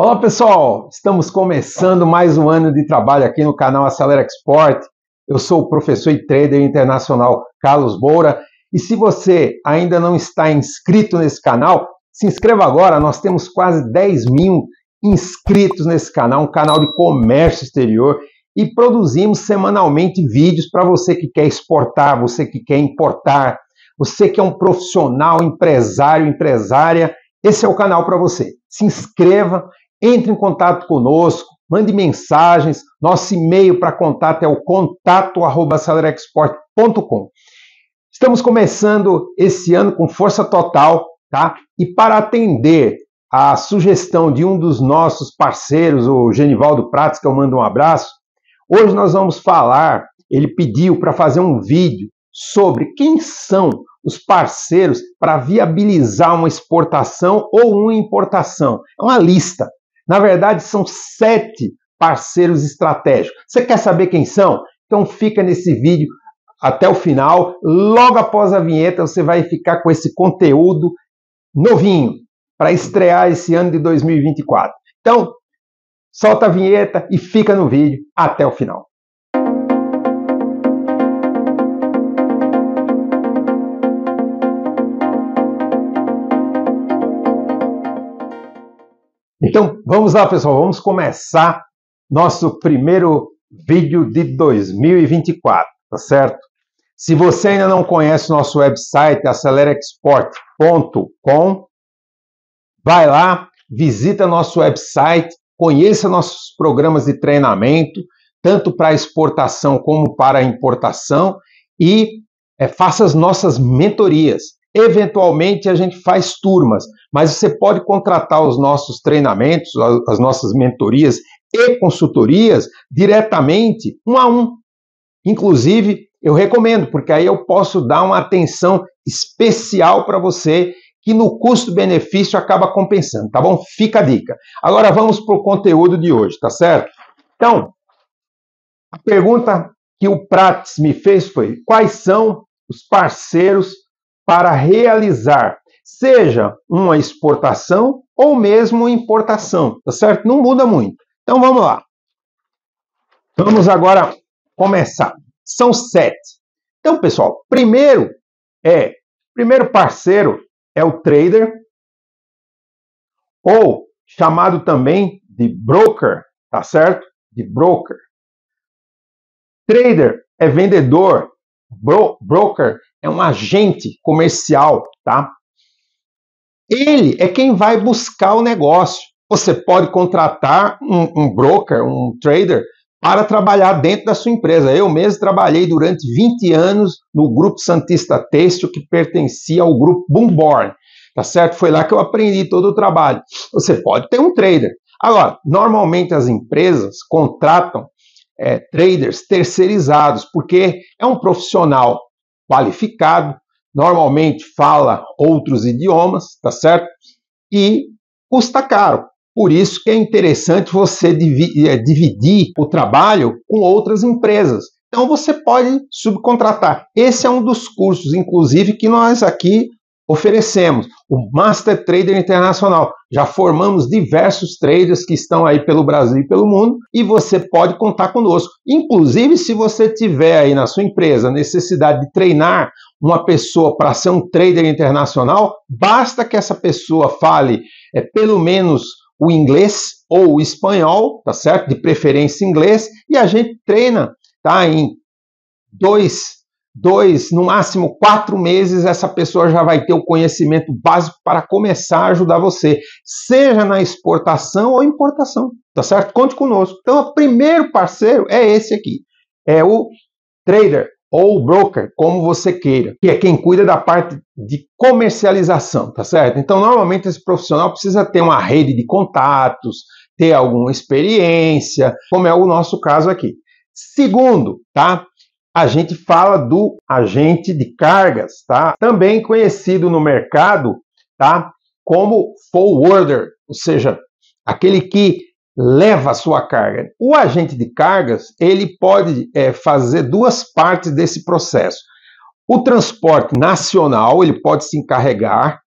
Olá pessoal, estamos começando mais um ano de trabalho aqui no canal Acelera Export. Eu sou o professor e trader internacional Carlos Boura. E se você ainda não está inscrito nesse canal, se inscreva agora. Nós temos quase 10 mil inscritos nesse canal, um canal de comércio exterior e produzimos semanalmente vídeos para você que quer exportar, você que quer importar, você que é um profissional, empresário, empresária. Esse é o canal para você. Se inscreva entre em contato conosco, mande mensagens, nosso e-mail para contato é o contato@salerexport.com. Estamos começando esse ano com força total, tá? E para atender a sugestão de um dos nossos parceiros, o Genivaldo Prates, que eu mando um abraço, hoje nós vamos falar, ele pediu para fazer um vídeo sobre quem são os parceiros para viabilizar uma exportação ou uma importação. É uma lista. Na verdade, são sete parceiros estratégicos. Você quer saber quem são? Então fica nesse vídeo até o final. Logo após a vinheta, você vai ficar com esse conteúdo novinho para estrear esse ano de 2024. Então, solta a vinheta e fica no vídeo até o final. Então, vamos lá, pessoal, vamos começar nosso primeiro vídeo de 2024, tá certo? Se você ainda não conhece nosso website acelerexport.com, vai lá, visita nosso website, conheça nossos programas de treinamento, tanto para exportação como para importação, e é, faça as nossas mentorias. Eventualmente a gente faz turmas mas você pode contratar os nossos treinamentos, as nossas mentorias e consultorias diretamente, um a um. Inclusive, eu recomendo, porque aí eu posso dar uma atenção especial para você que no custo-benefício acaba compensando, tá bom? Fica a dica. Agora vamos para o conteúdo de hoje, tá certo? Então, a pergunta que o Prates me fez foi: quais são os parceiros para realizar seja uma exportação ou mesmo importação, tá certo? Não muda muito. Então vamos lá. Vamos agora começar. São sete. Então, pessoal, primeiro é primeiro parceiro é o trader, ou chamado também de broker, tá certo? De broker. Trader é vendedor, bro, broker é um agente comercial, tá? Ele é quem vai buscar o negócio. Você pode contratar um, um broker, um trader, para trabalhar dentro da sua empresa. Eu mesmo trabalhei durante 20 anos no Grupo Santista Têxtil, que pertencia ao Grupo Boomborn. Tá certo? Foi lá que eu aprendi todo o trabalho. Você pode ter um trader. Agora, normalmente as empresas contratam é, traders terceirizados, porque é um profissional qualificado, normalmente fala outros idiomas, tá certo? E custa caro. Por isso que é interessante você eh, dividir o trabalho com outras empresas. Então você pode subcontratar. Esse é um dos cursos, inclusive, que nós aqui oferecemos, o Master Trader Internacional. Já formamos diversos traders que estão aí pelo Brasil e pelo mundo e você pode contar conosco. Inclusive, se você tiver aí na sua empresa necessidade de treinar uma pessoa para ser um trader internacional, basta que essa pessoa fale é, pelo menos o inglês ou o espanhol, tá certo? De preferência inglês, e a gente treina, tá? Em dois, dois, no máximo quatro meses, essa pessoa já vai ter o conhecimento básico para começar a ajudar você, seja na exportação ou importação, tá certo? Conte conosco. Então, o primeiro parceiro é esse aqui, é o Trader ou broker, como você queira, que é quem cuida da parte de comercialização, tá certo? Então, normalmente esse profissional precisa ter uma rede de contatos, ter alguma experiência, como é o nosso caso aqui. Segundo, tá? A gente fala do agente de cargas, tá? Também conhecido no mercado, tá? Como forwarder, ou seja, aquele que leva a sua carga. O agente de cargas ele pode é, fazer duas partes desse processo. O transporte nacional ele pode se encarregar,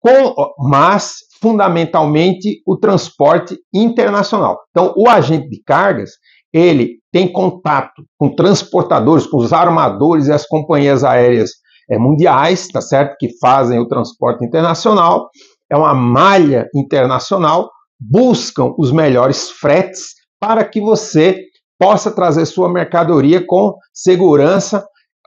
com, mas fundamentalmente o transporte internacional. Então, o agente de cargas ele tem contato com transportadores, com os armadores e as companhias aéreas é, mundiais, tá certo? Que fazem o transporte internacional. É uma malha internacional buscam os melhores fretes para que você possa trazer sua mercadoria com segurança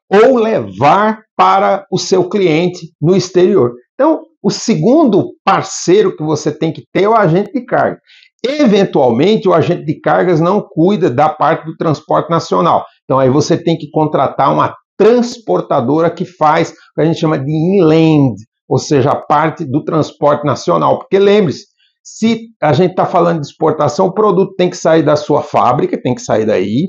ou levar para o seu cliente no exterior. Então, o segundo parceiro que você tem que ter é o agente de carga. Eventualmente, o agente de cargas não cuida da parte do transporte nacional. Então, aí você tem que contratar uma transportadora que faz o que a gente chama de inland, ou seja, a parte do transporte nacional. Porque lembre-se, se a gente está falando de exportação, o produto tem que sair da sua fábrica, tem que sair daí,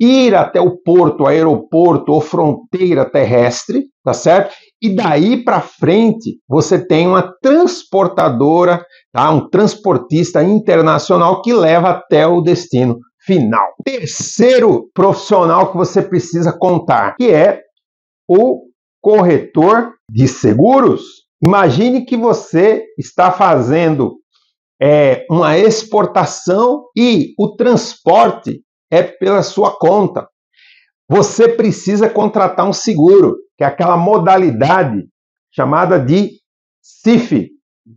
ir até o porto, aeroporto ou fronteira terrestre, tá certo? E daí para frente, você tem uma transportadora, tá? um transportista internacional que leva até o destino final. Terceiro profissional que você precisa contar, que é o corretor de seguros. Imagine que você está fazendo é uma exportação e o transporte é pela sua conta. Você precisa contratar um seguro, que é aquela modalidade chamada de CIF,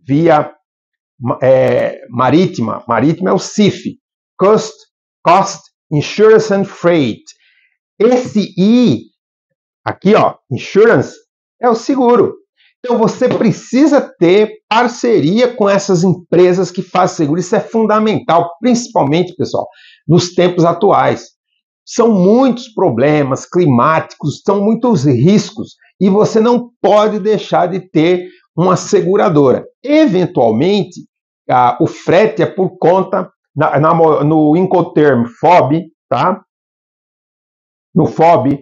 via é, marítima. Marítima é o CIF, Cost, Cost Insurance and Freight. Esse I, aqui ó, Insurance, é o seguro. Então você precisa ter parceria com essas empresas que fazem seguro. Isso é fundamental, principalmente, pessoal, nos tempos atuais. São muitos problemas climáticos, são muitos riscos e você não pode deixar de ter uma seguradora. Eventualmente, a, o frete é por conta na, na, no Incoterm FOB, tá? No FOB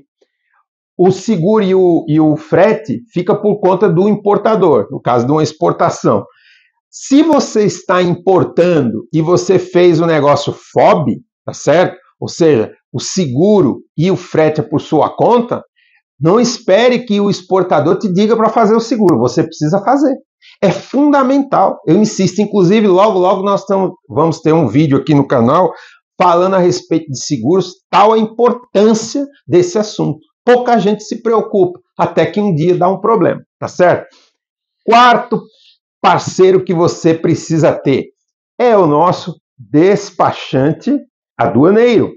o seguro e o, e o frete fica por conta do importador, no caso de uma exportação. Se você está importando e você fez o um negócio FOB, tá certo? Ou seja, o seguro e o frete é por sua conta, não espere que o exportador te diga para fazer o seguro, você precisa fazer. É fundamental. Eu insisto, inclusive, logo, logo nós tamo, vamos ter um vídeo aqui no canal falando a respeito de seguros, tal a importância desse assunto pouca gente se preocupa, até que um dia dá um problema, tá certo? Quarto parceiro que você precisa ter é o nosso despachante aduaneiro,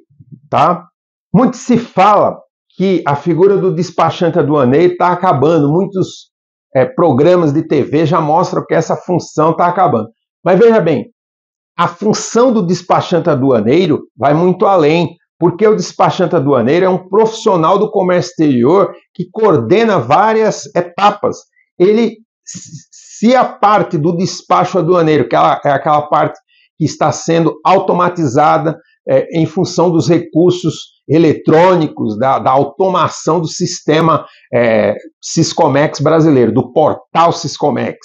tá? Muito se fala que a figura do despachante aduaneiro está acabando, muitos é, programas de TV já mostram que essa função está acabando. Mas veja bem, a função do despachante aduaneiro vai muito além porque o despachante aduaneiro é um profissional do comércio exterior que coordena várias etapas. Ele, se a parte do despacho aduaneiro, que é aquela é parte que está sendo automatizada é, em função dos recursos eletrônicos, da, da automação do sistema é, brasileiro, do portal Ciscomex,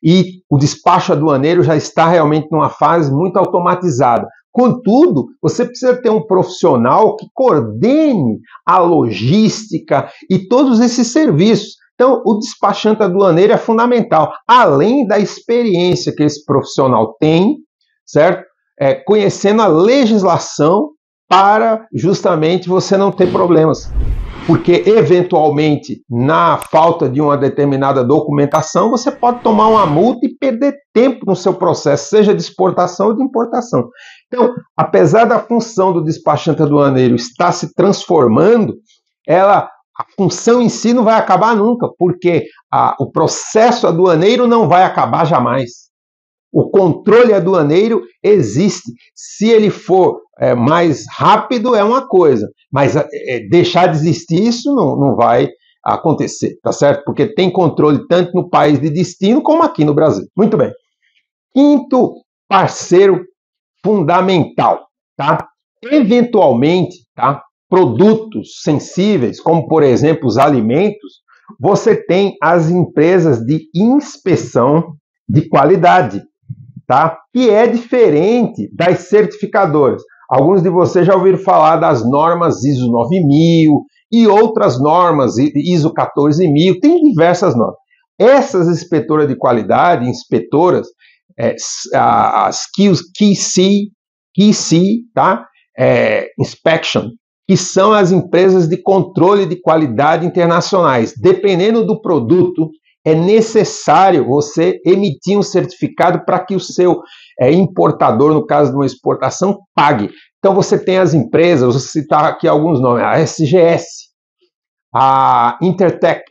E o despacho aduaneiro já está realmente numa fase muito automatizada. Contudo, você precisa ter um profissional que coordene a logística e todos esses serviços. Então, o despachante aduaneiro é fundamental, além da experiência que esse profissional tem, certo? É, conhecendo a legislação para justamente você não ter problemas. Porque, eventualmente, na falta de uma determinada documentação, você pode tomar uma multa e perder tempo no seu processo, seja de exportação ou de importação. Então, apesar da função do despachante aduaneiro estar se transformando, ela a função em si não vai acabar nunca, porque a, o processo aduaneiro não vai acabar jamais. O controle aduaneiro existe. Se ele for é, mais rápido, é uma coisa, mas é, é deixar de existir isso não, não vai acontecer, tá certo? Porque tem controle tanto no país de destino como aqui no Brasil. Muito bem. Quinto parceiro fundamental, tá? Eventualmente, tá? Produtos sensíveis, como por exemplo os alimentos, você tem as empresas de inspeção de qualidade, tá? Que é diferente das certificadoras. Alguns de vocês já ouviram falar das normas ISO 9000 e outras normas ISO 14000, tem diversas normas. Essas inspetoras de qualidade, inspetoras, é, as keys, QC, QC tá? É, inspection, que são as empresas de controle de qualidade internacionais. Dependendo do produto, é necessário você emitir um certificado para que o seu é, importador, no caso de uma exportação, pague. Então você tem as empresas, vou citar aqui alguns nomes, a SGS, a Intertech,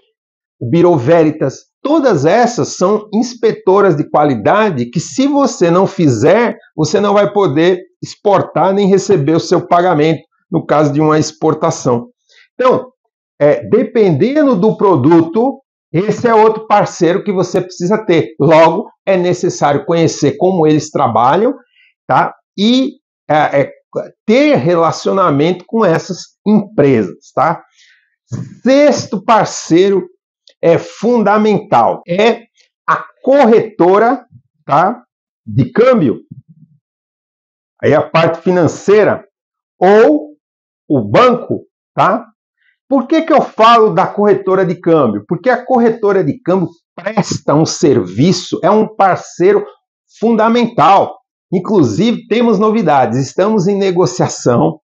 Biroveritas, todas essas são inspetoras de qualidade que, se você não fizer, você não vai poder exportar nem receber o seu pagamento, no caso de uma exportação. Então, é, dependendo do produto, esse é outro parceiro que você precisa ter. Logo, é necessário conhecer como eles trabalham tá? e é, é, ter relacionamento com essas empresas. Tá? Sexto parceiro é fundamental. É a corretora tá, de câmbio, aí a parte financeira, ou o banco, tá? Por que, que eu falo da corretora de câmbio? Porque a corretora de câmbio presta um serviço, é um parceiro fundamental. Inclusive, temos novidades, estamos em negociação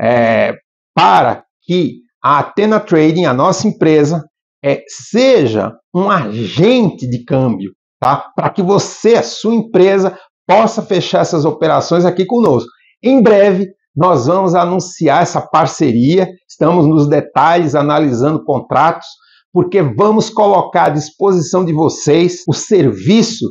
é, para que a Atena Trading, a nossa empresa, é, seja um agente de câmbio, tá? Para que você, a sua empresa, possa fechar essas operações aqui conosco. Em breve, nós vamos anunciar essa parceria, estamos nos detalhes, analisando contratos, porque vamos colocar à disposição de vocês o serviço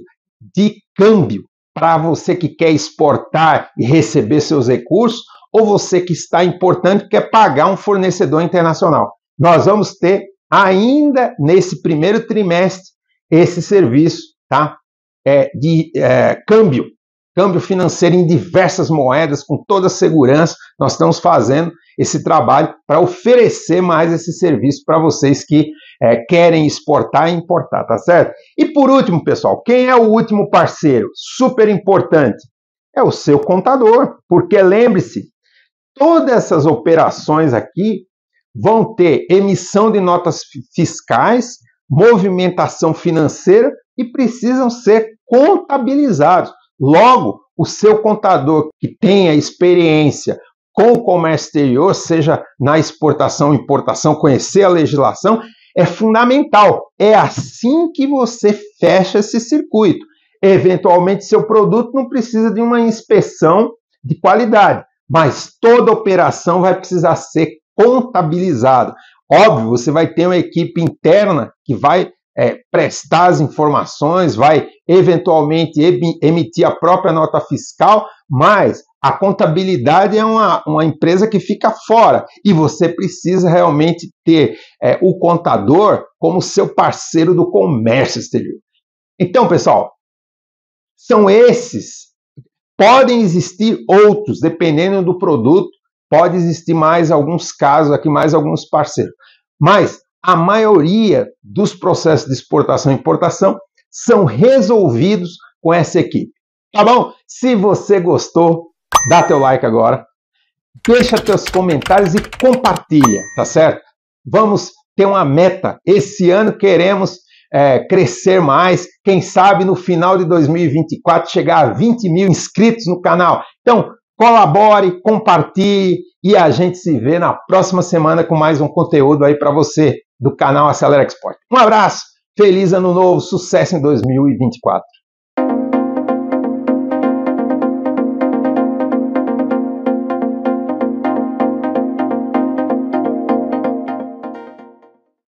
de câmbio para você que quer exportar e receber seus recursos ou você que está importando quer pagar um fornecedor internacional. Nós vamos ter ainda nesse primeiro trimestre, esse serviço tá? É, de é, câmbio, câmbio financeiro em diversas moedas, com toda segurança. Nós estamos fazendo esse trabalho para oferecer mais esse serviço para vocês que é, querem exportar e importar, tá certo? E por último, pessoal, quem é o último parceiro? Super importante. É o seu contador, porque lembre-se, todas essas operações aqui vão ter emissão de notas fiscais, movimentação financeira e precisam ser contabilizados. Logo, o seu contador que tenha experiência com o comércio exterior, seja na exportação, importação, conhecer a legislação, é fundamental. É assim que você fecha esse circuito. Eventualmente, seu produto não precisa de uma inspeção de qualidade, mas toda operação vai precisar ser contabilizado. Óbvio, você vai ter uma equipe interna que vai é, prestar as informações, vai eventualmente emitir a própria nota fiscal, mas a contabilidade é uma, uma empresa que fica fora e você precisa realmente ter é, o contador como seu parceiro do comércio exterior. Então, pessoal, são esses. Podem existir outros, dependendo do produto Pode existir mais alguns casos aqui, mais alguns parceiros. Mas a maioria dos processos de exportação e importação são resolvidos com essa equipe. Tá bom? Se você gostou, dá teu like agora, deixa teus comentários e compartilha, tá certo? Vamos ter uma meta. Esse ano queremos é, crescer mais, quem sabe no final de 2024 chegar a 20 mil inscritos no canal. Então, colabore, compartilhe e a gente se vê na próxima semana com mais um conteúdo aí para você do canal Acelera Export. Um abraço, feliz ano novo, sucesso em 2024.